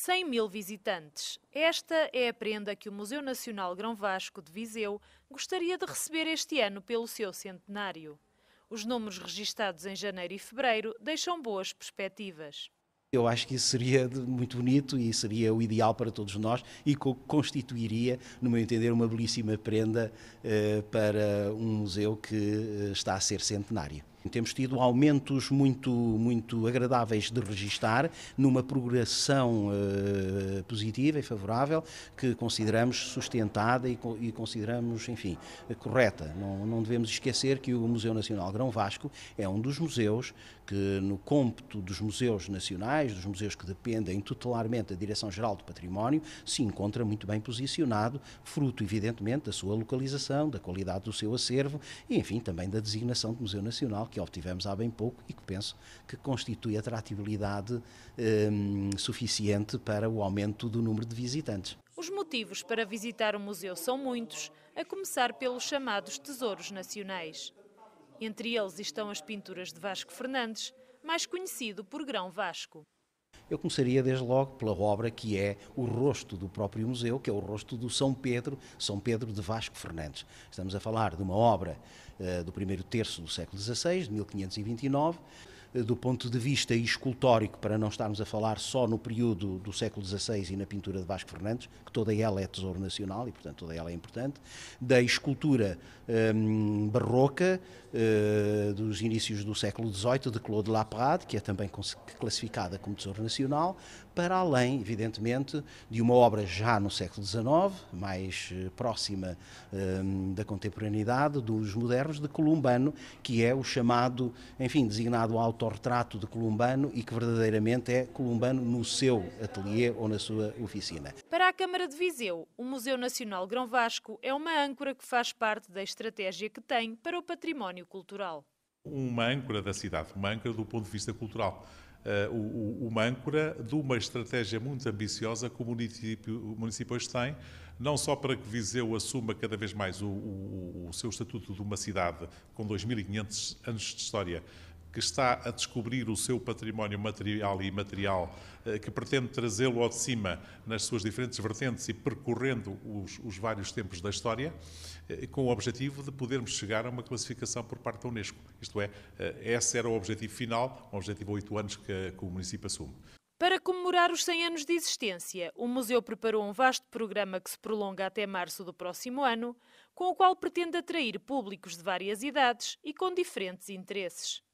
100 mil visitantes. Esta é a prenda que o Museu Nacional Grão Vasco de Viseu gostaria de receber este ano pelo seu centenário. Os números registados em janeiro e fevereiro deixam boas perspectivas. Eu acho que isso seria muito bonito e seria o ideal para todos nós e constituiria, no meu entender, uma belíssima prenda eh, para um museu que eh, está a ser centenário. Temos tido aumentos muito, muito agradáveis de registar, numa progressão uh, positiva e favorável, que consideramos sustentada e, e consideramos, enfim, correta. Não, não devemos esquecer que o Museu Nacional Grão Vasco é um dos museus que, no cômputo dos museus nacionais, dos museus que dependem tutelarmente da Direção-Geral do Património, se encontra muito bem posicionado, fruto, evidentemente, da sua localização, da qualidade do seu acervo e, enfim, também da designação de Museu Nacional que obtivemos há bem pouco e que penso que constitui atratividade hum, suficiente para o aumento do número de visitantes. Os motivos para visitar o museu são muitos, a começar pelos chamados tesouros nacionais. Entre eles estão as pinturas de Vasco Fernandes, mais conhecido por Grão Vasco. Eu começaria desde logo pela obra que é o rosto do próprio museu, que é o rosto do São Pedro, São Pedro de Vasco Fernandes. Estamos a falar de uma obra uh, do primeiro terço do século XVI, de 1529. Eh, do ponto de vista escultórico, para não estarmos a falar só no período do século XVI e na pintura de Vasco Fernandes, que toda ela é tesouro nacional e, portanto, toda ela é importante, da escultura um, ehm, barroca uh, dos inícios do século XVIII, de Claude Laprade, que é também é classificada como tesouro nacional, para além, evidentemente, de uma obra já no século XIX, mais eh, próxima um, ehm, da contemporaneidade, dos modernos, de Columbano, que é o chamado, enfim, designado autor autorretrato de Columbano e que verdadeiramente é Columbano no seu ateliê ou na sua oficina. Para a Câmara de Viseu, o Museu Nacional Grão Vasco é uma âncora que faz parte da estratégia que tem para o património cultural. Uma âncora da cidade, uma âncora do ponto de vista cultural eh, uma âncora de uma estratégia muito ambiciosa que o município, o município hoje tem, não só para que Viseu assuma cada vez mais o, o, o seu estatuto de uma cidade com 2.500 anos de história, que está a descobrir o seu património material e imaterial, eh, que pretende trazê-lo ao de cima nas suas diferentes vertentes e percorrendo os, os, vários tempos da história, eh, com o objetivo de podermos chegar a uma classificação por parte da Unesco. Isto é, eh, esse era o objetivo final, um objetivo de oito anos que, que o município assume. Para comemorar os 100 anos de existência, o museu preparou um vasto programa que se prolonga até março do próximo ano, com o qual pretende atrair públicos de várias idades e com diferentes interesses.